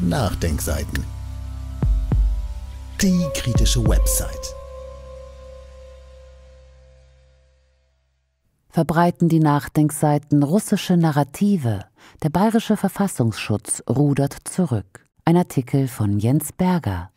Nachdenkseiten. Die kritische Website. Verbreiten die Nachdenkseiten russische Narrative. Der bayerische Verfassungsschutz rudert zurück. Ein Artikel von Jens Berger.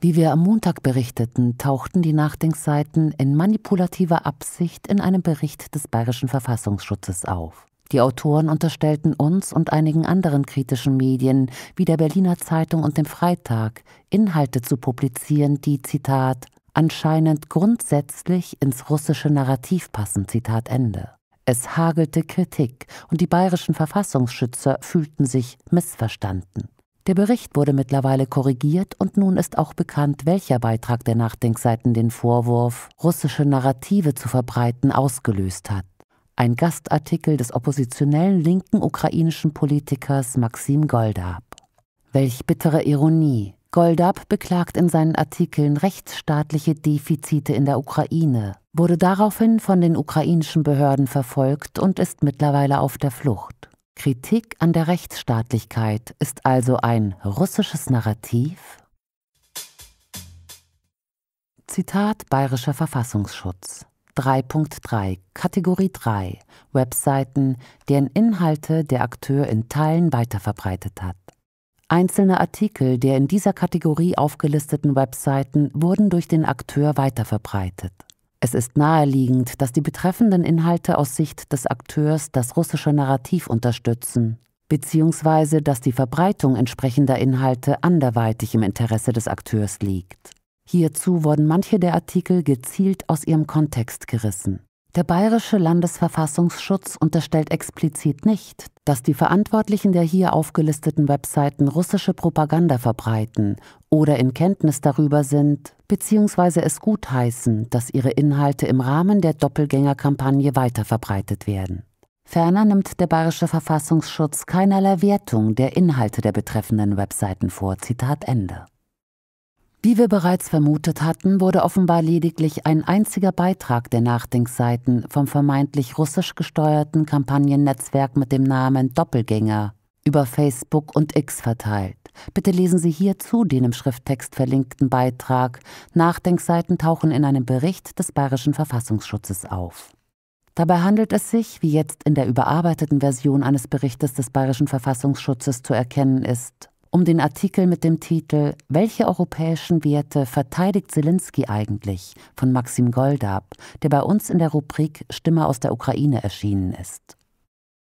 Wie wir am Montag berichteten, tauchten die Nachdenkseiten in manipulativer Absicht in einem Bericht des Bayerischen Verfassungsschutzes auf. Die Autoren unterstellten uns und einigen anderen kritischen Medien, wie der Berliner Zeitung und dem Freitag, Inhalte zu publizieren, die, Zitat, anscheinend grundsätzlich ins russische Narrativ passen, Zitat Ende. Es hagelte Kritik und die bayerischen Verfassungsschützer fühlten sich missverstanden. Der Bericht wurde mittlerweile korrigiert und nun ist auch bekannt, welcher Beitrag der Nachdenkseiten den Vorwurf, russische Narrative zu verbreiten, ausgelöst hat ein Gastartikel des oppositionellen linken ukrainischen Politikers Maxim Goldab. Welch bittere Ironie. Goldab beklagt in seinen Artikeln rechtsstaatliche Defizite in der Ukraine, wurde daraufhin von den ukrainischen Behörden verfolgt und ist mittlerweile auf der Flucht. Kritik an der Rechtsstaatlichkeit ist also ein russisches Narrativ? Zitat Bayerischer Verfassungsschutz 3.3 Kategorie 3 Webseiten, deren Inhalte der Akteur in Teilen weiterverbreitet hat. Einzelne Artikel der in dieser Kategorie aufgelisteten Webseiten wurden durch den Akteur weiterverbreitet. Es ist naheliegend, dass die betreffenden Inhalte aus Sicht des Akteurs das russische Narrativ unterstützen, beziehungsweise dass die Verbreitung entsprechender Inhalte anderweitig im Interesse des Akteurs liegt. Hierzu wurden manche der Artikel gezielt aus ihrem Kontext gerissen. Der bayerische Landesverfassungsschutz unterstellt explizit nicht, dass die Verantwortlichen der hier aufgelisteten Webseiten russische Propaganda verbreiten oder in Kenntnis darüber sind bzw. es gutheißen, dass ihre Inhalte im Rahmen der Doppelgängerkampagne weiterverbreitet werden. Ferner nimmt der bayerische Verfassungsschutz keinerlei Wertung der Inhalte der betreffenden Webseiten vor. Zitat Ende. Wie wir bereits vermutet hatten, wurde offenbar lediglich ein einziger Beitrag der Nachdenkseiten vom vermeintlich russisch gesteuerten Kampagnennetzwerk mit dem Namen Doppelgänger über Facebook und X verteilt. Bitte lesen Sie hierzu den im Schrifttext verlinkten Beitrag. Nachdenkseiten tauchen in einem Bericht des Bayerischen Verfassungsschutzes auf. Dabei handelt es sich, wie jetzt in der überarbeiteten Version eines Berichtes des Bayerischen Verfassungsschutzes zu erkennen ist, um den Artikel mit dem Titel Welche europäischen Werte verteidigt Zelensky eigentlich von Maxim Goldab, der bei uns in der Rubrik Stimme aus der Ukraine erschienen ist.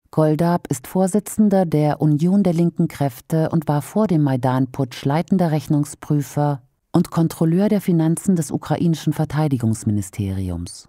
Goldab ist Vorsitzender der Union der linken Kräfte und war vor dem Maidan-Putsch leitender Rechnungsprüfer und Kontrolleur der Finanzen des ukrainischen Verteidigungsministeriums.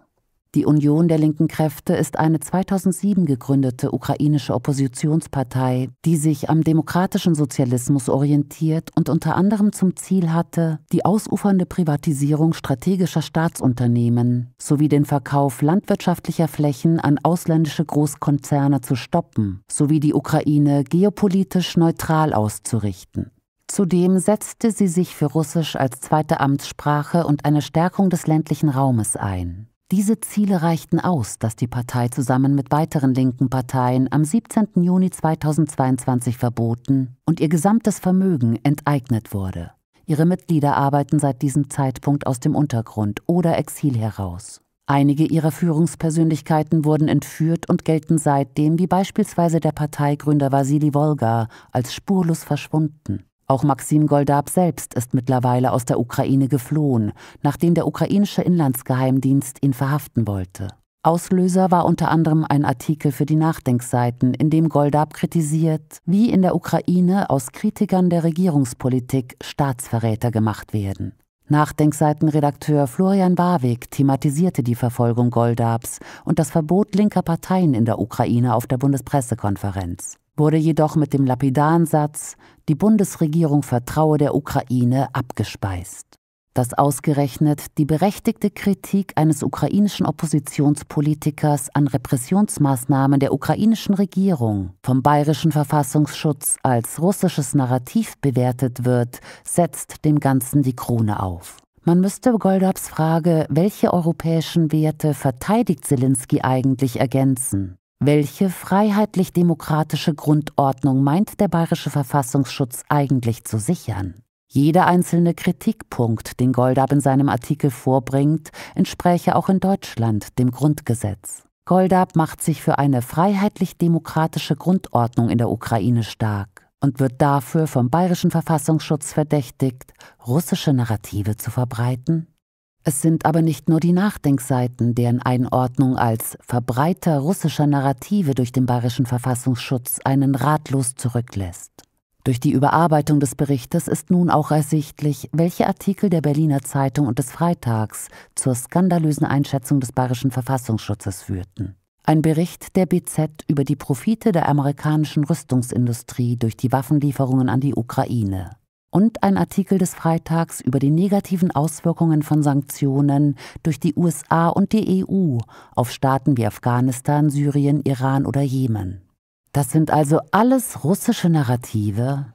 Die Union der linken Kräfte ist eine 2007 gegründete ukrainische Oppositionspartei, die sich am demokratischen Sozialismus orientiert und unter anderem zum Ziel hatte, die ausufernde Privatisierung strategischer Staatsunternehmen sowie den Verkauf landwirtschaftlicher Flächen an ausländische Großkonzerne zu stoppen, sowie die Ukraine geopolitisch neutral auszurichten. Zudem setzte sie sich für Russisch als zweite Amtssprache und eine Stärkung des ländlichen Raumes ein. Diese Ziele reichten aus, dass die Partei zusammen mit weiteren linken Parteien am 17. Juni 2022 verboten und ihr gesamtes Vermögen enteignet wurde. Ihre Mitglieder arbeiten seit diesem Zeitpunkt aus dem Untergrund oder Exil heraus. Einige ihrer Führungspersönlichkeiten wurden entführt und gelten seitdem, wie beispielsweise der Parteigründer Vasili Wolga, als spurlos verschwunden. Auch Maxim Goldab selbst ist mittlerweile aus der Ukraine geflohen, nachdem der ukrainische Inlandsgeheimdienst ihn verhaften wollte. Auslöser war unter anderem ein Artikel für die Nachdenkseiten, in dem Goldab kritisiert, wie in der Ukraine aus Kritikern der Regierungspolitik Staatsverräter gemacht werden. Nachdenkseitenredakteur Florian Barwig thematisierte die Verfolgung Goldabs und das Verbot linker Parteien in der Ukraine auf der Bundespressekonferenz wurde jedoch mit dem lapidaren Satz, die Bundesregierung vertraue der Ukraine, abgespeist. Dass ausgerechnet die berechtigte Kritik eines ukrainischen Oppositionspolitikers an Repressionsmaßnahmen der ukrainischen Regierung vom bayerischen Verfassungsschutz als russisches Narrativ bewertet wird, setzt dem Ganzen die Krone auf. Man müsste Goldabs Frage, welche europäischen Werte verteidigt Zelensky eigentlich, ergänzen. Welche freiheitlich-demokratische Grundordnung meint der bayerische Verfassungsschutz eigentlich zu sichern? Jeder einzelne Kritikpunkt, den Goldab in seinem Artikel vorbringt, entspräche auch in Deutschland dem Grundgesetz. Goldab macht sich für eine freiheitlich-demokratische Grundordnung in der Ukraine stark und wird dafür vom bayerischen Verfassungsschutz verdächtigt, russische Narrative zu verbreiten? Es sind aber nicht nur die Nachdenkseiten, deren Einordnung als Verbreiter russischer Narrative durch den bayerischen Verfassungsschutz einen ratlos zurücklässt. Durch die Überarbeitung des Berichtes ist nun auch ersichtlich, welche Artikel der Berliner Zeitung und des Freitags zur skandalösen Einschätzung des bayerischen Verfassungsschutzes führten. Ein Bericht der BZ über die Profite der amerikanischen Rüstungsindustrie durch die Waffenlieferungen an die Ukraine und ein Artikel des Freitags über die negativen Auswirkungen von Sanktionen durch die USA und die EU auf Staaten wie Afghanistan, Syrien, Iran oder Jemen. Das sind also alles russische Narrative.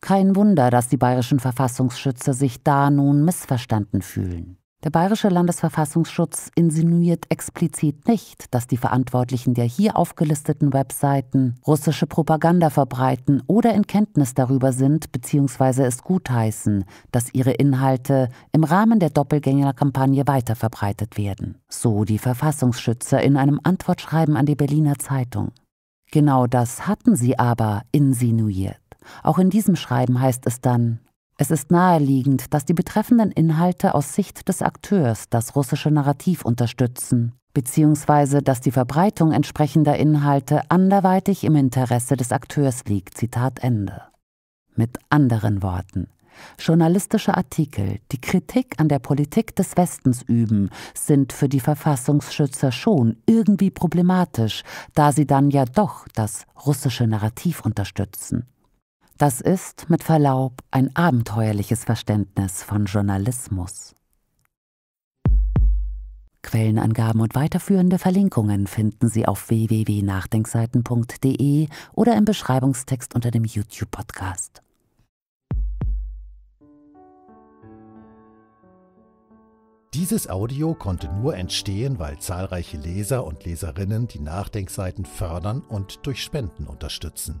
Kein Wunder, dass die bayerischen Verfassungsschützer sich da nun missverstanden fühlen. Der bayerische Landesverfassungsschutz insinuiert explizit nicht, dass die Verantwortlichen der hier aufgelisteten Webseiten russische Propaganda verbreiten oder in Kenntnis darüber sind bzw. es gutheißen, dass ihre Inhalte im Rahmen der Doppelgängerkampagne weiterverbreitet werden. So die Verfassungsschützer in einem Antwortschreiben an die Berliner Zeitung. Genau das hatten sie aber insinuiert. Auch in diesem Schreiben heißt es dann, es ist naheliegend, dass die betreffenden Inhalte aus Sicht des Akteurs das russische Narrativ unterstützen, beziehungsweise dass die Verbreitung entsprechender Inhalte anderweitig im Interesse des Akteurs liegt. Zitat Ende. Mit anderen Worten, journalistische Artikel, die Kritik an der Politik des Westens üben, sind für die Verfassungsschützer schon irgendwie problematisch, da sie dann ja doch das russische Narrativ unterstützen. Das ist, mit Verlaub, ein abenteuerliches Verständnis von Journalismus. Quellenangaben und weiterführende Verlinkungen finden Sie auf www.nachdenkseiten.de oder im Beschreibungstext unter dem YouTube-Podcast. Dieses Audio konnte nur entstehen, weil zahlreiche Leser und Leserinnen die Nachdenkseiten fördern und durch Spenden unterstützen.